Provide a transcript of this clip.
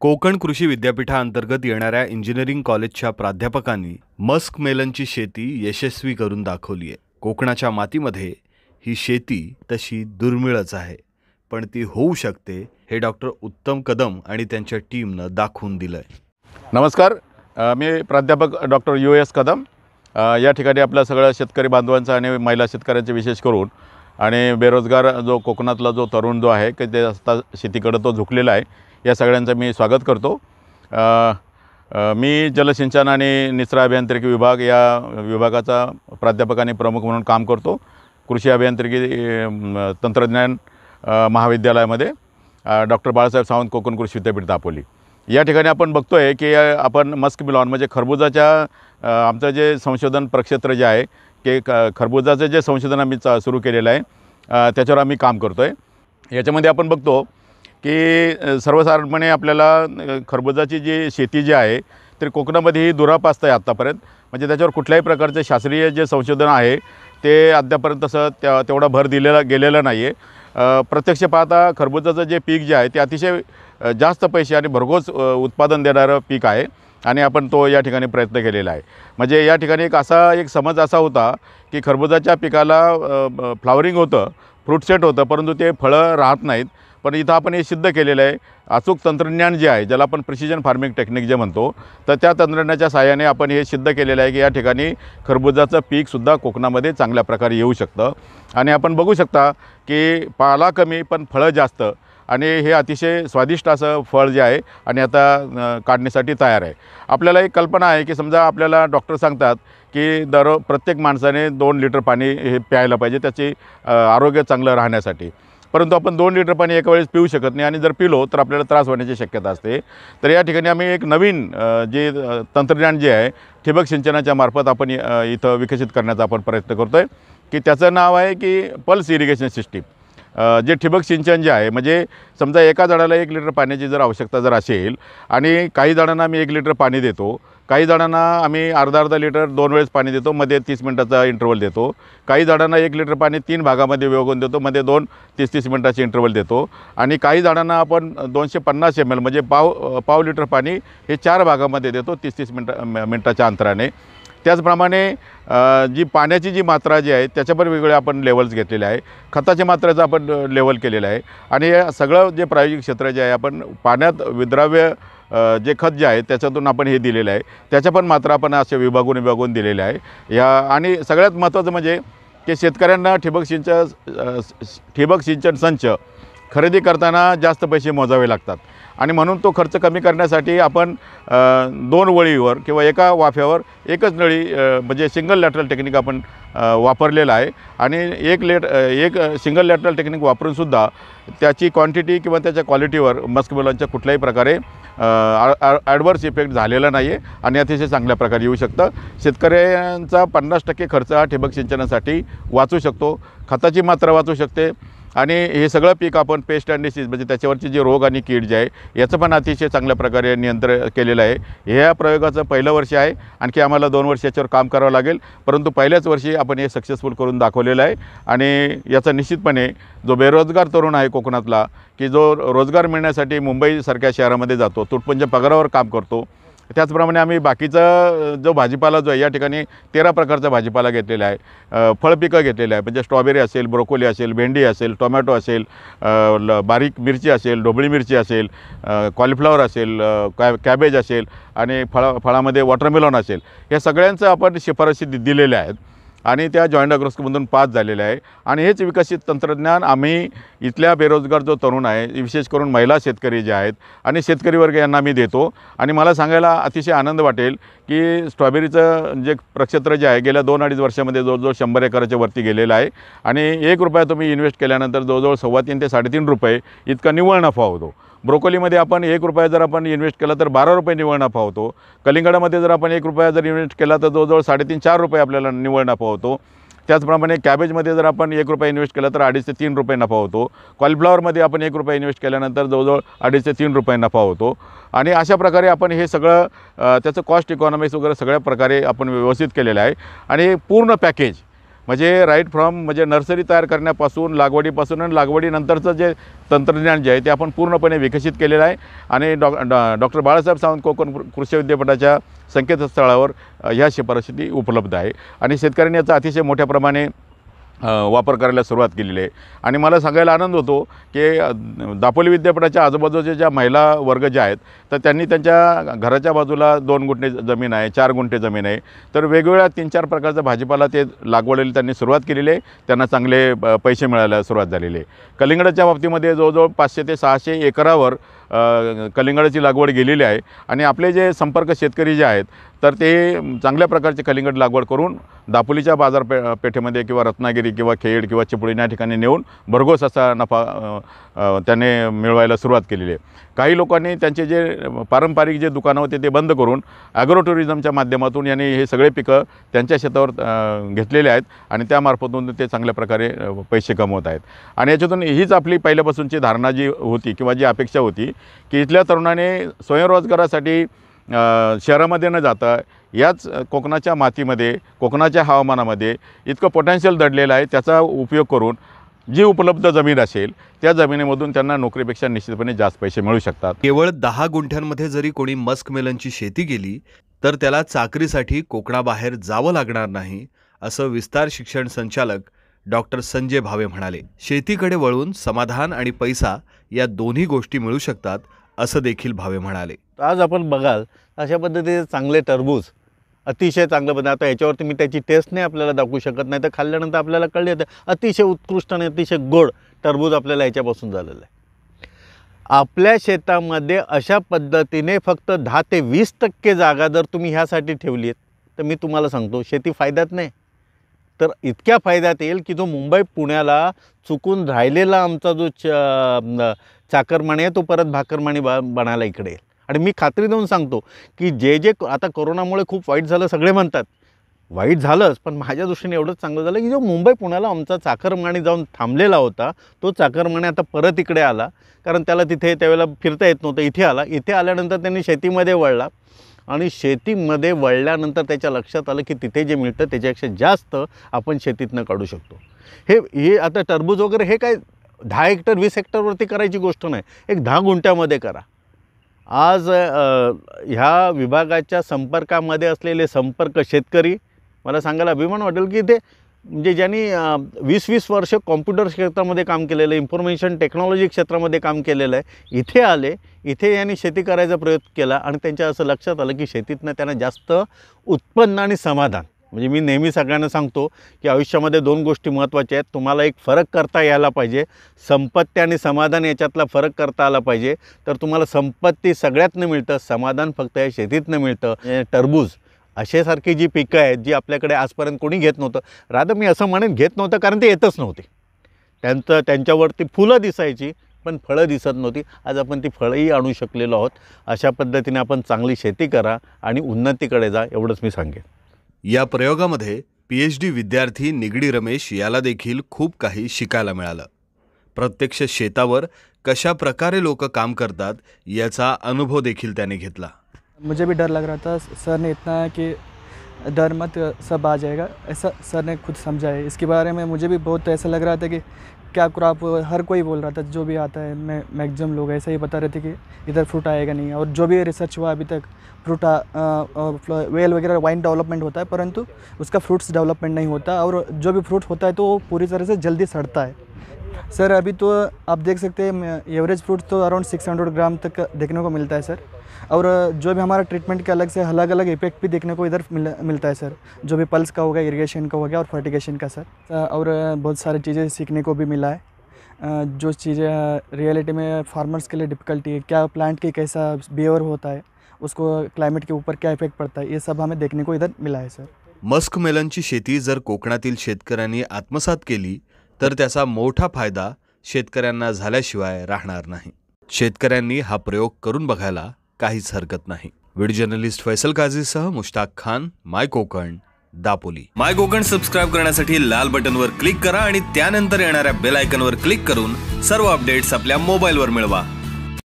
कोकण कृषी विद्यापीठाअंतर्गत येणाऱ्या इंजिनिअरिंग कॉलेजच्या प्राध्यापकांनी मस्क मेलनची शेती यशस्वी करून दाखवली आहे कोकणाच्या मातीमध्ये ही शेती तशी दुर्मिळच आहे पण ती होऊ शकते हे डॉक्टर उत्तम कदम आणि त्यांच्या टीमनं दाखवून दिलं आहे नमस्कार मी प्राध्यापक डॉक्टर यू एस कदम या ठिकाणी आपल्या सगळ्या शेतकरी बांधवांचा आणि महिला शेतकऱ्यांचे विशेष करून आणि बेरोजगार जो कोकणातला जो तरुण जो आहे की ते आता शेतीकडं तो झुकलेला आहे या सगळ्यांचं मी स्वागत करतो मी जलसिंचन आणि निचरा अभियांत्रिकी विभाग या विभागाचा प्राध्यापक आणि प्रमुख म्हणून काम करतो कृषी अभियांत्रिकी तंत्रज्ञान महाविद्यालयामध्ये डॉक्टर बाळासाहेब सावंत कोकण कृषी विद्यापीठ दापोली या ठिकाणी आपण बघतो आहे की आपण मस्क मिलॉन म्हणजे खरबुजाच्या आमचं जे संशोधन प्रक्षेत्र जे आहे की क खरबुजाचं जे संशोधन आम्ही चा सुरू केलेलं आहे त्याच्यावर आम्ही काम करतो आहे याच्यामध्ये आपण बघतो की सर्वसाधारणपणे आपल्याला खरबुजाची जी शेती जी आहे तर कोकणामध्ये ही दुरापास्त आहे आत्तापर्यंत म्हणजे त्याच्यावर कुठल्याही प्रकारचे शास्त्रीय जे संशोधन आहे ते अद्यापर्यंत असं त्या तेवढा भर दिलेला गेलेला नाही आहे प्रत्यक्ष पाहता खरबुजाचं जे पीक जे आहे ते अतिशय जास्त पैसे आणि भरघोस उत्पादन देणारं पीक आहे आणि आपण तो या ठिकाणी प्रयत्न केलेला आहे म्हणजे या ठिकाणी एक असा एक समज असा होता की खरबुजाच्या पिकाला फ्लावरिंग होतं फ्रूट सेट होतं परंतु ते फळं राहत नाहीत पण इथं आपण हे सिद्ध केलेलं आहे अचूक तंत्रज्ञान जे आहे ज्याला आपण प्रिसिजन फार्मिंग टेक्निक जे म्हणतो तर त्या तंत्रज्ञानाच्या सहाय्याने आपण हे सिद्ध केलेलं आहे की या ठिकाणी खरबुजाचं पीकसुद्धा कोकणामध्ये चांगल्या प्रकारे येऊ शकतं आणि आपण बघू शकता की पाला कमी पण फळं जास्त आणि हे अतिशय स्वादिष्ट असं फळ जे आहे आणि आता काढण्यासाठी तयार आहे आपल्याला एक कल्पना आहे की समजा आपल्याला डॉक्टर सांगतात की दर प्रत्येक माणसाने दोन लिटर पाणी हे प्यायला पाहिजे त्याची आरोग्य चांगलं राहण्यासाठी परंतु आपण दोन लिटर पाणी एका वेळेस पिऊ शकत नाही आणि जर पिलो तर आपल्याला त्रास होण्याची शक्यता असते तर या ठिकाणी आम्ही एक नवीन जे तंत्रज्ञान जे आहे ठिबक सिंचनाच्या मार्फत आपण इथं विकसित करण्याचा आपण प्रयत्न करतो आहे की त्याचं नाव आहे की पल्स इरिगेशन सिस्टीम जे ठिबक सिंचन जे आहे म्हणजे समजा एका झाडाला एक लिटर पाण्याची जर आवश्यकता जर असेल आणि काही झाडांना आम्ही एक लिटर पाणी देतो काही झाडांना आम्ही अर्धा अर्धा लिटर दोन वेळेस पाणी देतो मध्ये तीस मिनटाचा इंटरवल देतो काही झाडांना एक लिटर पाणी तीन भागामध्ये विभागून देतो मध्ये दोन तीस तीस मिनटाचे इंटरवल देतो आणि काही झाडांना आपण दोनशे पन्नास एम एल म्हणजे पाव पाव लिटर पाणी हे चार भागामध्ये देतो तीस तीस मिनटा मिनटाच्या अंतराने त्याचप्रमाणे जी पाण्याची जी मात्रा जी आहे त्याच्यावर वेगवेगळे आपण लेवल्स घेतलेले आहे खताच्या मात्राचं आपण लेवल केलेलं आहे आणि हे सगळं जे प्रायोगिक क्षेत्र जे आहे आपण पाण्यात विद्राव्य जे खत जे आहे त्याच्यातून आपण हे दिलेलं आहे त्याच्या पण मात्र आपण असे विभागून विभागून दिलेले आहे या आणि सगळ्यात महत्त्वाचं म्हणजे की शेतकऱ्यांना ठिबक सिंचन ठिबक सिंचन संच खरेदी करताना जास्त पैसे मोजावे लागतात आणि म्हणून तो खर्च कमी करण्यासाठी आपण दोन वळीवर किंवा एका वाफ्यावर एकच नळी म्हणजे सिंगल लॅटरल टेक्निक आपण वापरलेला आहे आणि एक लेट एक सिंगल लॅटरल टेक्निक वापरूनसुद्धा त्याची क्वांटिटी किंवा त्याच्या क्वालिटीवर मस्कबुलांच्या कुठल्याही प्रकारे ॲडवर्स इफेक्ट झालेला नाही आहे आणि अतिशय चांगल्या प्रकारे येऊ शकतं शेतकऱ्यांचा पन्नास टक्के खर्च हा ठिबक सिंचनासाठी वाचू शकतो खताची मात्रा वाचू शकते आणि हे सगळं पीक आपण पेस्ट अँड डिसीज म्हणजे त्याच्यावरचे जे रोग आणि कीड जे आहे याचं पण अतिशय चांगल्या प्रकारे नियंत्रण केलेलं आहे या प्रयोगाचं पहिलं वर्ष आहे आणखी आम्हाला दोन वर्ष याच्यावर काम करावं लागेल परंतु पहिल्याच वर्षी आपण हे सक्सेसफुल करून दाखवलेलं आहे आणि याचा निश्चितपणे जो बेरोजगार तरुण आहे कोकणातला की जो रोजगार मिळण्यासाठी मुंबईसारख्या शहरामध्ये जातो तुटपंच पगारावर काम करतो त्याचप्रमाणे आम्ही बाकीचा जो भाजीपाला जो आहे या ठिकाणी तेरा प्रकारचा भाजीपाला घेतलेला आहे फळपिकं घेतलेलं आहे म्हणजे स्ट्रॉबेरी असेल ब्रोकोली असेल भेंडी असेल टोमॅटो असेल बारीक मिरची असेल ढोबळी मिरची असेल कॉलिफ्लावर असेल कॅबेज असेल आणि फळा फळामध्ये वॉटरमेलॉन असेल या सगळ्यांचं आपण शिफारशी दिलेल्या आहेत आणि त्या जॉईंट अग्रोस्कमधून पास झालेल्या आहे आणि हेच विकसित तंत्रज्ञान आम्ही इथल्या बेरोजगार जो तरुण आहे विशेष करून महिला शेतकरी जे आहेत आणि शेतकरी वर्ग यांना मी देतो आणि मला सांगायला अतिशय आनंद वाटेल की स्ट्रॉबेरीचं जे प्रक्षेत्र जे आहे गेल्या दोन अडीच वर्षामध्ये जवळजवळ शंभर एकराच्या वरती गेलेलं आहे आणि एक रुपया तुम्ही इन्व्हेस्ट केल्यानंतर जवळजवळ सव्वा तीन ते साडेतीन रुपये इतका निव्वळ नफा होतो ब्रोकोलीमध्ये आपण एक रुपया जर आपण इन्व्हेस्ट केला तर बारा रुपये निवळ नफा होतो कलिंगडामध्ये जर आपण एक रुपया जर इन्व्हेस्ट केला तर जवळजवळ साडेतीन चार रुपये आपल्याला निवळ नफा होतो त्याचप्रमाणे कॅबेजमध्ये जर आपण एक रुपया इन्व्हेस्ट केला तर अडीच ते तीन रुपये नफा होतो कॉलफ्लॉवरमध्ये आपण एक रुपया इन्व्हेस्ट केल्यानंतर जवळजवळ अडीच ते तीन रुपये नफा होतो आणि अशा प्रकारे आपण हे सगळं त्याचं कॉस्ट इकॉनॉमिक्स वगैरे सगळ्या प्रकारे आपण व्यवस्थित केलेलं आहे आणि पूर्ण पॅकेज म्हणजे राईट फ्रॉम म्हणजे नर्सरी तयार करण्यापासून लागवडीपासून आणि लागवडीनंतरचं जे तंत्रज्ञान जे आहे ते आपण पूर्णपणे विकसित केलेलं आहे आणि डॉ डॉक्टर बाळासाहेब सावंत कोकण कृषी विद्यापीठाच्या संकेतस्थळावर ह्या शिफारशी उपलब्ध आहे आणि शेतकऱ्यांनी याचा अतिशय मोठ्या प्रमाणे वापर करायला सुरुवात केलेली आहे आणि मला सांगायला आनंद होतो की दापोली विद्यापीठाच्या आजूबाजूचे ज्या महिला वर्ग ज्या आहेत तर त्यांनी त्यांच्या घराच्या बाजूला दोन गुंठे जमीन आहे चार गुंठे जमीन आहे तर वेगवेगळ्या तीन चार प्रकारचा भाजीपाला ते लागवडीला त्यांनी सुरुवात केलेली आहे त्यांना चांगले पैसे मिळायला सुरुवात झालेली आहे कलिंगडाच्या बाबतीमध्ये जवळजवळ पाचशे ते सहाशे एकरावर कलिंगडाची लागवड गेलेली आहे आणि आपले जे संपर्क शेतकरी जे आहेत तर ते चांगल्या प्रकारचे कलिंगड लागवड करून दापोलीच्या बाजारपे पेठेमध्ये किंवा रत्नागिरी किंवा खेळ किंवा चिपळूण या ठिकाणी नेऊन भरघोस असा नफा त्याने मिळवायला सुरुवात केलेली आहे काही लोकांनी त्यांचे जे पारंपरिक जे दुकानं होते ते बंद करून ॲग्रो टुरिझमच्या माध्यमातून यांनी हे सगळे पिकं त्यांच्या शेतावर घेतलेले आहेत आणि त्यामार्फतून ते चांगल्या प्रकारे पैसे कमवत आहेत आणि याच्यातून हीच आपली पहिल्यापासूनची धारणा जी होती किंवा जी अपेक्षा होती की इथल्या तरुणाने स्वयंरोजगारासाठी शहरामध्ये न जाता याच कोकणाच्या मातीमध्ये कोकणाच्या हवामानामध्ये इतकं पोटेन्शियल दडलेलं आहे त्याचा उपयोग करून जी उपलब्ध जमीन असेल त्या जमिनीमधून त्यांना नोकरीपेक्षा निश्चितपणे जास्त पैसे मिळू शकतात केवळ दहा गुंठ्यांमध्ये जरी कोणी मस्क मेलनची शेती केली तर त्याला चाकरीसाठी कोकणाबाहेर जावं लागणार नाही असं विस्तार शिक्षण संचालक डॉक्टर संजय भावे म्हणाले शेतीकडे वळून समाधान आणि पैसा या दोन्ही गोष्टी मिळू शकतात असं देखील भावे म्हणाले तर आज आपण बघाल अशा पद्धतीचे चांगले टरबूज अतिशय चांगलं बनतं आता याच्यावरती मी त्याची टेस्ट नाही आपल्याला दाखवू शकत नाही तर खाल्ल्यानंतर आपल्याला कळले तर अतिशय उत्कृष्ट आणि अतिशय गोड टरबूज आपल्याला याच्यापासून झालेलं आहे आपल्या शेतामध्ये अशा पद्धतीने फक्त दहा ते वीस टक्के जागा जर तुम्ही ह्यासाठी ठेवली आहेत तर मी तुम्हाला सांगतो शेती फायद्यात नाही तर इतक्या फायद्यात येईल की जो मुंबई पुण्याला चुकून राहिलेला आमचा जो च चाकरमाणी आहे तो परत भाकरमाणी बा बनायला इकडे येईल आणि मी खात्री देऊन सांगतो की जे जे आता कोरोनामुळे खूप वाईट झालं सगळे म्हणतात वाईट झालंच पण माझ्या दृष्टीने एवढंच चांगलं झालं की जो मुंबई पुण्याला आमचा चाकरमाणी जाऊन थांबलेला होता तो चाकरमाणी आता परत इकडे आला कारण त्याला तिथे त्यावेळेला फिरता येत नव्हतं इथे आला इथे आल्यानंतर त्यांनी शेतीमध्ये वळला आणि शेतीमध्ये वळल्यानंतर त्याच्या लक्षात आलं की तिथे जे मिळतं त्याच्यापेक्षा जास्त आपण शेतीतनं काढू शकतो हे हे आता टरबूज वगैरे हे काय दहा हेक्टर वीस हेक्टरवरती करायची गोष्ट नाही एक दहा गुंठ्यामध्ये करा आज ह्या विभागाच्या संपर्कामध्ये असलेले संपर्क शेतकरी मला सांगायला अभिमान वाटेल की ते म्हणजे ज्यांनी वीस वीस वर्ष कॉम्प्युटर क्षेत्रामध्ये काम केलेलं आहे इन्फॉर्मेशन टेक्नॉलॉजी क्षेत्रामध्ये काम केलेलं आहे इथे आले इथे यांनी शेती करायचा प्रयत्न केला आणि त्यांच्या असं लक्षात आलं की शेतीतनं त्यांना जास्त उत्पन्न आणि समाधान म्हणजे मी नेहमी सगळ्यांना सांगतो की आयुष्यामध्ये दोन गोष्टी महत्त्वाच्या आहेत तुम्हाला एक फरक करता यायला पाहिजे संपत्ती आणि समाधान याच्यातला फरक करता आला पाहिजे तर तुम्हाला संपत्ती सगळ्यातनं मिळतं समाधान फक्त या शेतीतनं मिळतं टरबूज सारखी जी पिकं आहेत जी आपल्याकडे आजपर्यंत कोणी घेत नव्हतं राधा मी असं म्हणेन घेत नव्हतं कारण ते येतच नव्हते त्यांचं त्यांच्यावरती फुलं दिसायची पण फळं दिसत नव्हती आज आपण ती फळंही आणू शकलेलो आहोत अशा पद्धतीने आपण चांगली शेती करा आणि उन्नतीकडे जा एवढंच मी सांगेन या प्रयोगामध्ये पी एच डी विद्यार्थी निगडी रमेश याला देखील खूप काही शिकायला मिळालं प्रत्यक्ष शेतावर कशा प्रकारे लोक काम करतात याचा अनुभव देखील त्याने घेतला मुझे भी डर लग रहा था सर ने इतना कि डर मत सब आ जाएगा ऐसा सर ने खुद समझा इसके बारे में मुझे भी बहुत ऐसा लग रहा था कि कैब क्रॉप हर कोई बोल रहा था जो भी आता है मैं मैगजम लोग ऐसा ही बता रहे थे कि इधर फ्रूट आएगा नहीं और जो भी रिसर्च हुआ अभी तक फ्रूट वेल वगैरह वाइन डेवलपमेंट होता है परंतु उसका फ्रूट्स डेवलपमेंट नहीं होता और जो भी फ्रूट होता है तो वो पूरी तरह से जल्दी सड़ता है सर अभी तो आप देख सकते हैं एवरेज फ्रूट तो अराउंड सिक्स ग्राम तक देखने को मिलता है सर और जो भी हमारा ट्रीटमेंट के अलग से अलग अलग इफेक्ट भी देखने को इधर मिल, मिलता है सर जो भी पल्स का होगा इरिगेशन का हो गया और फर्टिगेशन का सर और बहुत सारी चीज़ें सीखने को भी मिला है जो चीज़ें रियलिटी में फार्मर्स के लिए डिफ़िकल्टी है क्या प्लांट की कैसा बिहेवर होता है उसको क्लाइमेट के ऊपर क्या इफेक्ट पडता है ये सब हमें देखने को इधर मिला है सर मस्क शेती जर कोकणातील शेतकऱ्यांनी आत्मसात केली तर त्याचा मोठा फायदा शेतकऱ्यांना झाल्याशिवाय राहणार नाही शेतकऱ्यांनी हा प्रयोग करून बघायला काहीच हरकत नाही व्हिडिओ जर्नलिस्ट फैसल काझीसह Mushtaq Khan my Konkan Dapoli my Konkan subscribe करण्यासाठी लाल बटनवर क्लिक करा आणि त्यानंतर येणाऱ्या बेल आयकनवर क्लिक करून सर्व अपडेट्स आपल्या मोबाईलवर मिळवा